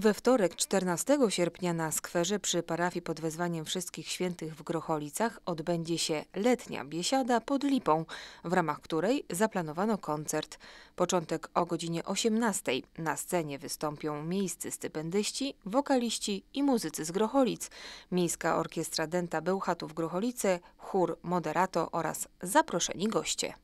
We wtorek 14 sierpnia na skwerze przy parafii pod wezwaniem Wszystkich Świętych w Grocholicach odbędzie się letnia biesiada pod Lipą, w ramach której zaplanowano koncert. Początek o godzinie 18. Na scenie wystąpią miejscy stypendyści, wokaliści i muzycy z Grocholic, Miejska Orkiestra Denta Bełchatów Grocholice, chór Moderato oraz zaproszeni goście.